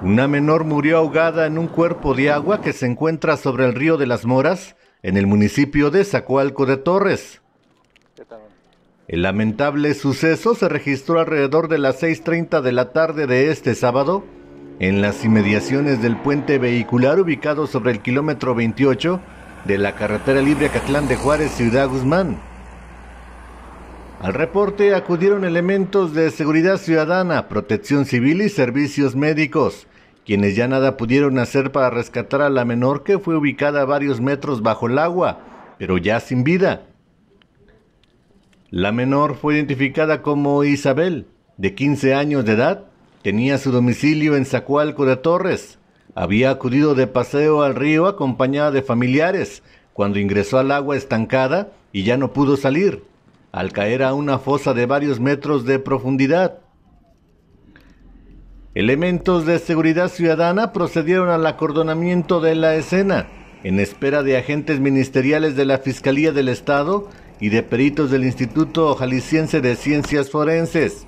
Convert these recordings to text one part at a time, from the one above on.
Una menor murió ahogada en un cuerpo de agua que se encuentra sobre el río de las Moras, en el municipio de Zacualco de Torres. El lamentable suceso se registró alrededor de las 6.30 de la tarde de este sábado, en las inmediaciones del puente vehicular ubicado sobre el kilómetro 28 de la carretera libre Catlán de Juárez, Ciudad Guzmán. Al reporte acudieron elementos de seguridad ciudadana, protección civil y servicios médicos, quienes ya nada pudieron hacer para rescatar a la menor que fue ubicada a varios metros bajo el agua, pero ya sin vida. La menor fue identificada como Isabel, de 15 años de edad, tenía su domicilio en Zacualco de Torres. Había acudido de paseo al río acompañada de familiares, cuando ingresó al agua estancada y ya no pudo salir al caer a una fosa de varios metros de profundidad. Elementos de seguridad ciudadana procedieron al acordonamiento de la escena, en espera de agentes ministeriales de la Fiscalía del Estado y de peritos del Instituto Jalisciense de Ciencias Forenses.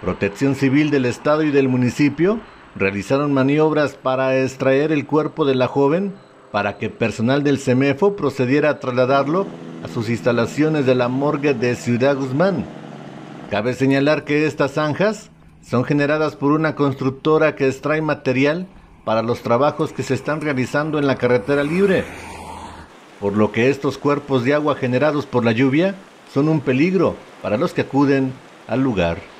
Protección Civil del Estado y del municipio realizaron maniobras para extraer el cuerpo de la joven para que personal del CEMEFO procediera a trasladarlo a sus instalaciones de la morgue de Ciudad Guzmán. Cabe señalar que estas zanjas son generadas por una constructora que extrae material para los trabajos que se están realizando en la carretera libre, por lo que estos cuerpos de agua generados por la lluvia son un peligro para los que acuden al lugar.